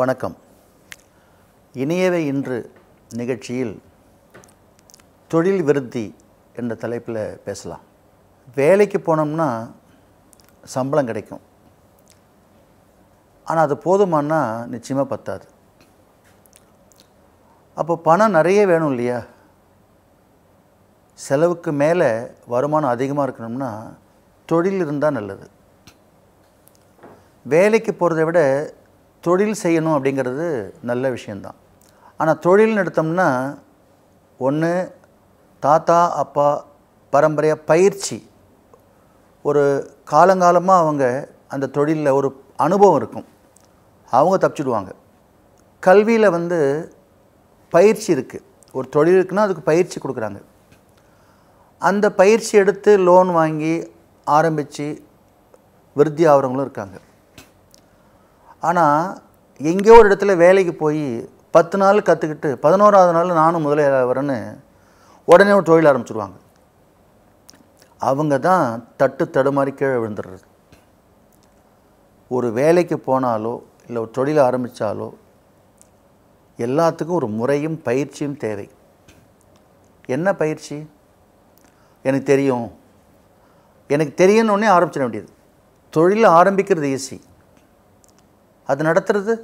வணக்கம் இணையவே இன்று நிகழ்ச்சியில் தொழில் விருத்தி என்ற தலைப்பில் பேசலாம் வேலைக்கு போனோம்னா சம்பளம் கிடைக்கும் ஆனால் அது போதுமானா நிச்சயமாக பத்தாது அப்போ பணம் நிறைய வேணும் இல்லையா செலவுக்கு மேலே வருமானம் அதிகமாக இருக்கணும்னா தொழில் இருந்தால் நல்லது வேலைக்கு போகிறத விட தொழில் செய்யணும் அப்படிங்கிறது நல்ல விஷயந்தான் ஆனால் தொழில்னு எடுத்தோம்னா ஒன்று தாத்தா அப்பா பரம்பரையாக பயிற்சி ஒரு காலங்காலமாக அவங்க அந்த தொழிலில் ஒரு அனுபவம் இருக்கும் அவங்க தப்பிச்சுடுவாங்க கல்வியில் வந்து பயிற்சி இருக்குது ஒரு தொழில் இருக்குன்னா அதுக்கு பயிற்சி கொடுக்குறாங்க அந்த பயிற்சி எடுத்து லோன் வாங்கி ஆரம்பித்து விருத்தி ஆகிறவங்களும் இருக்காங்க ஆனால் எங்கேயோ ஒரு இடத்துல வேலைக்கு போய் பத்து நாள் கற்றுக்கிட்டு பதினோராவது நாள் நானும் வரேன்னு உடனே ஒரு தொழில் ஆரம்பிச்சுருவாங்க அவங்க தான் தட்டு தடுமாறி கீழே விழுந்துடுறது ஒரு வேலைக்கு போனாலோ இல்லை ஒரு தொழில் ஆரம்பித்தாலோ எல்லாத்துக்கும் ஒரு முறையும் பயிற்சியும் தேவை என்ன பயிற்சி எனக்கு தெரியும் எனக்கு தெரியணுன்னே ஆரம்பிச்சிட வேண்டியது தொழில் ஆரம்பிக்கிறது ஈஸி அது நடத்துறது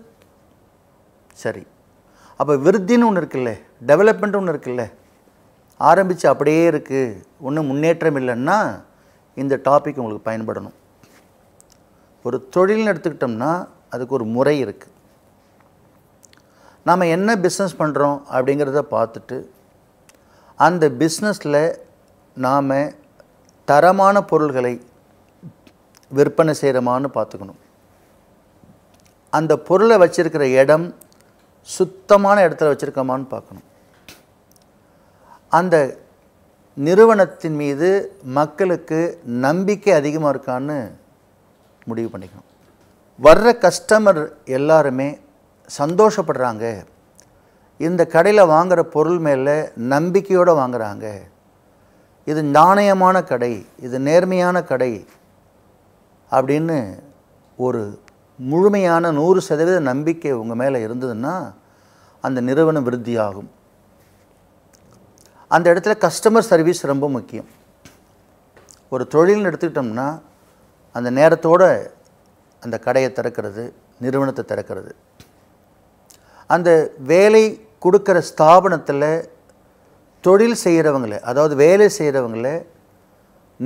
சரி அப்போ விருத்தின்னு ஒன்று இருக்குல்ல டெவலப்மெண்ட் ஒன்று இருக்குல்ல ஆரம்பித்து அப்படியே இருக்குது ஒன்றும் முன்னேற்றம் இல்லைன்னா இந்த டாபிக் உங்களுக்கு பயன்படணும் ஒரு தொழில்னு எடுத்துக்கிட்டோம்னா அதுக்கு ஒரு முறை இருக்குது நாம் என்ன பிஸ்னஸ் பண்ணுறோம் அப்படிங்கிறத பார்த்துட்டு அந்த பிஸ்னஸில் நாம் தரமான பொருள்களை விற்பனை செய்கிறோமான்னு பார்த்துக்கணும் அந்த பொருளை வச்சுருக்கிற இடம் சுத்தமான இடத்துல வச்சுருக்கோமான்னு பார்க்கணும் அந்த நிறுவனத்தின் மீது மக்களுக்கு நம்பிக்கை அதிகமாக இருக்கான்னு முடிவு பண்ணிக்கணும் வர்ற கஸ்டமர் எல்லாருமே சந்தோஷப்படுறாங்க இந்த கடையில் வாங்குகிற பொருள் மேலே நம்பிக்கையோடு வாங்குகிறாங்க இது நாணயமான கடை இது நேர்மையான கடை அப்படின்னு ஒரு முழுமையான நூறு சதவீத நம்பிக்கை உங்கள் மேலே இருந்ததுன்னா அந்த நிறுவனம் விருத்தியாகும் அந்த இடத்துல கஸ்டமர் சர்வீஸ் ரொம்ப முக்கியம் ஒரு தொழில்னு எடுத்துக்கிட்டோம்னா அந்த நேரத்தோடு அந்த கடையை திறக்கிறது நிறுவனத்தை திறக்கிறது அந்த வேலை கொடுக்குற ஸ்தாபனத்தில் தொழில் செய்கிறவங்களை அதாவது வேலை செய்கிறவங்கள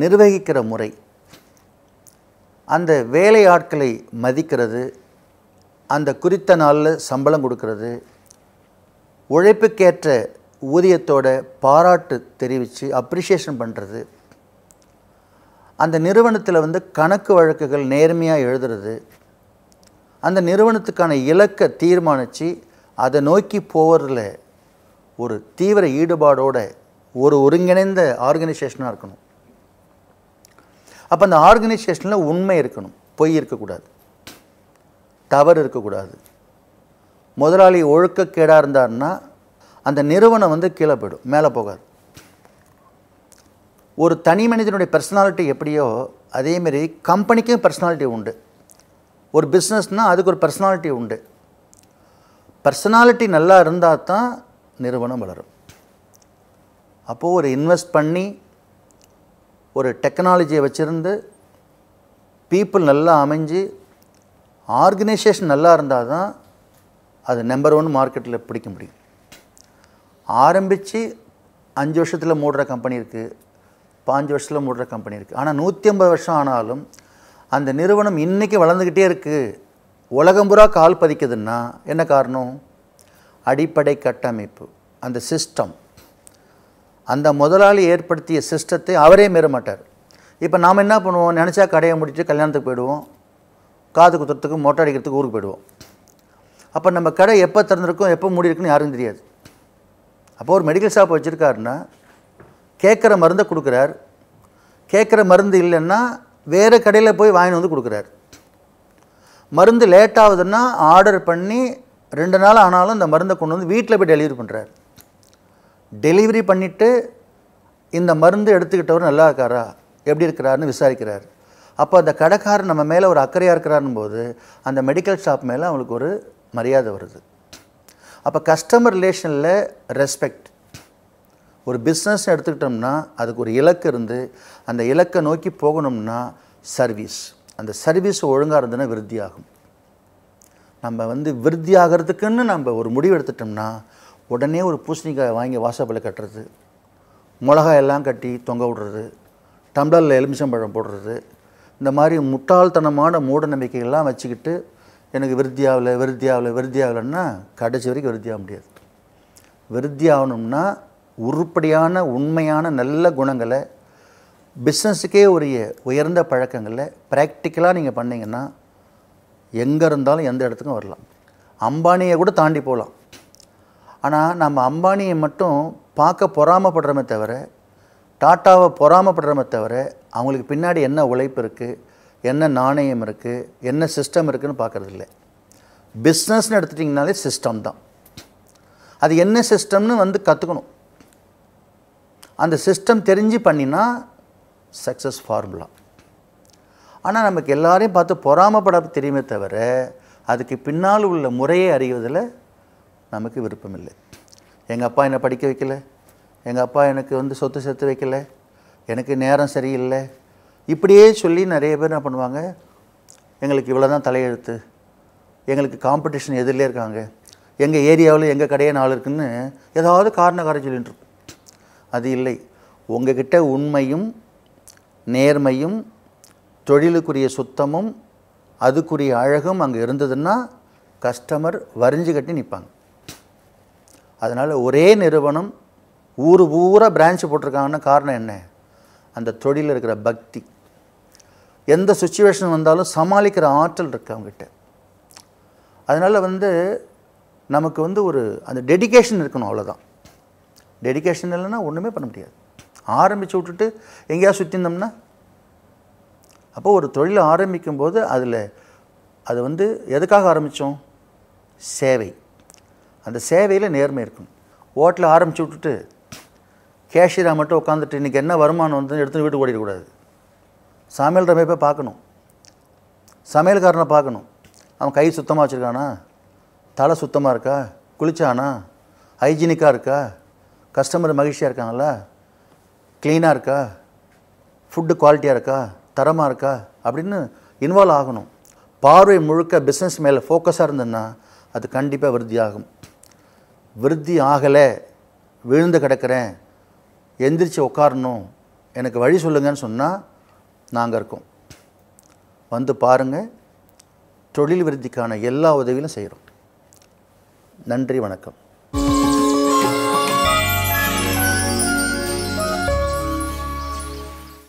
நிர்வகிக்கிற முறை அந்த வேலையாட்களை மதிக்கிறது அந்த குறித்த நாளில் சம்பளம் கொடுக்கறது உழைப்புக்கேற்ற ஊதியத்தோட பாராட்டு தெரிவித்து அப்ரிஷியேஷன் பண்ணுறது அந்த நிறுவனத்தில் வந்து கணக்கு வழக்குகள் நேர்மையாக எழுதுறது அந்த நிறுவனத்துக்கான இலக்கை தீர்மானித்து அதை நோக்கி போவதில் ஒரு தீவிர ஈடுபாடோடு ஒரு ஒருங்கிணைந்த ஆர்கனைசேஷனாக இருக்கணும் அப்போ அந்த ஆர்கனைசேஷனில் உண்மை இருக்கணும் பொய் இருக்கக்கூடாது தவறு இருக்கக்கூடாது முதலாளி ஒழுக்கக்கேடாக இருந்தார்னா அந்த நிறுவனம் வந்து கீழே போயிடும் மேலே போகாது ஒரு தனி மனிதனுடைய பர்சனாலிட்டி எப்படியோ அதேமாரி கம்பெனிக்கும் பர்சனாலிட்டி உண்டு ஒரு பிஸ்னஸ்னால் அதுக்கு ஒரு பர்சனாலிட்டி உண்டு பர்சனாலிட்டி நல்லா இருந்தால் தான் நிறுவனம் வளரும் அப்போது ஒரு இன்வெஸ்ட் பண்ணி ஒரு டெக்னாலஜியை வச்சுருந்து பீப்புள் நல்லா அமைஞ்சு ஆர்கனைசேஷன் நல்லா இருந்தால் தான் அது நம்பர் ஒன் மார்க்கெட்டில் பிடிக்க முடியும் ஆரம்பித்து அஞ்சு வருஷத்தில் மூடுற கம்பெனி இருக்குது பாஞ்சு வருஷத்தில் மூடுற கம்பெனி இருக்குது ஆனால் நூற்றி ஐம்பது வருஷம் ஆனாலும் அந்த நிறுவனம் இன்றைக்கி வளர்ந்துக்கிட்டே இருக்குது உலகம் புறா கால் பதிக்குதுன்னா என்ன காரணம் அடிப்படை கட்டமைப்பு அந்த சிஸ்டம் அந்த முதலாளி ஏற்படுத்திய சிஸ்டத்தை அவரே மீற மாட்டார் இப்போ நாம் என்ன பண்ணுவோம் நினச்சா கடையை முடிச்சுட்டு கல்யாணத்துக்கு போயிடுவோம் காது குத்துறதுக்கு மொட்டை அடிக்கிறதுக்கு ஊருக்கு போயிடுவோம் அப்போ நம்ம கடை எப்போ திறந்துருக்கோம் எப்போ மூடி இருக்குன்னு யாருக்கும் தெரியாது அப்போது ஒரு மெடிக்கல் ஷாப் வச்சுருக்காருன்னா கேட்குற மருந்தை கொடுக்குறார் கேட்குற மருந்து இல்லைன்னா வேறு கடையில் போய் வாங்கிட்டு வந்து கொடுக்குறாரு மருந்து லேட் ஆகுதுன்னா ஆர்டர் பண்ணி ரெண்டு நாள் ஆனாலும் அந்த மருந்தை கொண்டு வந்து வீட்டில் போய் டெலிவரி பண்ணுறாரு டெலிவரி பண்ணிவிட்டு இந்த மருந்து எடுத்துக்கிட்டவர் நல்லா இருக்காரா எப்படி இருக்கிறாருன்னு விசாரிக்கிறார் அப்போ அந்த கடைக்காரர் நம்ம மேலே ஒரு அக்கறையாக இருக்கிறாருன்னு போது அந்த மெடிக்கல் ஷாப் மேலே அவங்களுக்கு ஒரு மரியாதை வருது அப்போ கஸ்டமர் ரிலேஷனில் ரெஸ்பெக்ட் ஒரு பிஸ்னஸ் எடுத்துக்கிட்டோம்னா அதுக்கு ஒரு இலக்கு இருந்து அந்த இலக்கை நோக்கி போகணும்னா சர்வீஸ் அந்த சர்வீஸ் ஒழுங்காக இருந்ததுன்னா விருத்தியாகும் நம்ம வந்து விருத்தி ஆகிறதுக்குன்னு நம்ம ஒரு முடிவு எடுத்துட்டோம்னா உடனே ஒரு பூசணிக்காய் வாங்கி வாசப்பில் கட்டுறது மிளகாய் எல்லாம் கட்டி தொங்க விடுறது டம்ளரில் எலுமிச்சம்பழம் போடுறது இந்த மாதிரி முட்டாள்தனமான மூட நம்பிக்கைகள்லாம் வச்சுக்கிட்டு எனக்கு விருத்தி ஆகலை விருத்தி கடைசி வரைக்கும் விருத்தியாக முடியாது விருத்தியாகணும்னா உருப்படியான உண்மையான நல்ல குணங்களை பிஸ்னஸுக்கே உரிய உயர்ந்த பழக்கங்களை ப்ராக்டிக்கலாக நீங்கள் பண்ணிங்கன்னா எங்கே இருந்தாலும் எந்த இடத்துக்கும் வரலாம் அம்பானியை கூட தாண்டி போகலாம் ஆனால் நம்ம அம்பானியை மட்டும் பார்க்க பொறாமப்படுறமே தவிர டாட்டாவை பொறாமப்படுறமே தவிர அவங்களுக்கு பின்னாடி என்ன உழைப்பு இருக்குது என்ன நாணயம் இருக்குது என்ன சிஸ்டம் இருக்குதுன்னு பார்க்குறது இல்லை பிஸ்னஸ்னு எடுத்துட்டிங்கனாலே சிஸ்டம் தான் அது என்ன சிஸ்டம்னு வந்து கற்றுக்கணும் அந்த சிஸ்டம் தெரிஞ்சு பண்ணினா சக்ஸஸ் ஃபார்முலா ஆனால் நமக்கு எல்லாரையும் பார்த்து பொறாமப்பட தெரியுமே தவிர அதுக்கு பின்னால் உள்ள முறையை அறிவதில் நமக்கு விருப்பமில்லை எங்கள் அப்பா என்னை படிக்க வைக்கல எங்கள் அப்பா எனக்கு வந்து சொத்து சேர்த்து வைக்கலை எனக்கு நேரம் சரியில்லை இப்படியே சொல்லி நிறைய பேர் என்ன பண்ணுவாங்க எங்களுக்கு இவ்வளோ தான் தலையெழுத்து எங்களுக்கு காம்படிஷன் எதிரிலே இருக்காங்க எங்கள் ஏரியாவில் எங்கள் கடையே நாள் இருக்குன்னு ஏதாவது காரணக்கார சொல்லிட்டு அது இல்லை உங்ககிட்ட உண்மையும் நேர்மையும் தொழிலுக்குரிய சுத்தமும் அதுக்குரிய அழகும் அங்கே இருந்ததுன்னா கஸ்டமர் வரிஞ்சு கட்டி நிற்பாங்க அதனால் ஒரே நிறுவனம் ஊர் ஊரா பிரான்ச் போட்டிருக்காங்கன்னு காரணம் என்ன அந்த தொழிலில் இருக்கிற பக்தி எந்த சுச்சுவேஷன் வந்தாலும் சமாளிக்கிற ஆற்றல் இருக்குது அவங்ககிட்ட அதனால் வந்து நமக்கு வந்து ஒரு அந்த டெடிக்கேஷன் இருக்கணும் அவ்வளோதான் டெடிக்கேஷன் இல்லைன்னா ஒன்றுமே பண்ண முடியாது ஆரம்பித்து விட்டுட்டு எங்கேயாவது சுற்றினோம்னா அப்போ ஒரு தொழில் ஆரம்பிக்கும்போது அதில் அது வந்து எதுக்காக ஆரம்பித்தோம் சேவை அந்த சேவையில் நேர்மை இருக்கணும் ஓட்டில் ஆரம்பித்து விட்டுட்டு கேஷியராக மட்டும் உட்காந்துட்டு இன்றைக்கி என்ன வருமானம் வந்து எடுத்து வீட்டு ஓடிடக்கூடாது சமையல் ரமைப்பை பார்க்கணும் சமையல்காரனை பார்க்கணும் அவன் கை சுத்தமாக வச்சுருக்கானா தலை சுத்தமாக இருக்கா குளிச்சானா ஹைஜீனிக்காக இருக்கா கஸ்டமர் மகிழ்ச்சியாக இருக்காங்களா க்ளீனாக இருக்கா ஃபுட்டு குவாலிட்டியாக இருக்கா தரமாக இருக்கா அப்படின்னு இன்வால்வ் ஆகணும் பார்வை முழுக்க பிஸ்னஸ் மேலே ஃபோக்கஸாக இருந்ததுன்னா அது கண்டிப்பாக விருத்தியாகும் விருத்தி ஆகலை விழுந்து கிடக்கிறேன் எந்திரிச்சு உட்காரணும் எனக்கு வழி சொல்லுங்கன்னு சொன்னால் நாங்கள் இருக்கோம் வந்து பாருங்கள் தொழில் விருத்திக்கான எல்லா உதவியிலும் செய்கிறோம் நன்றி வணக்கம்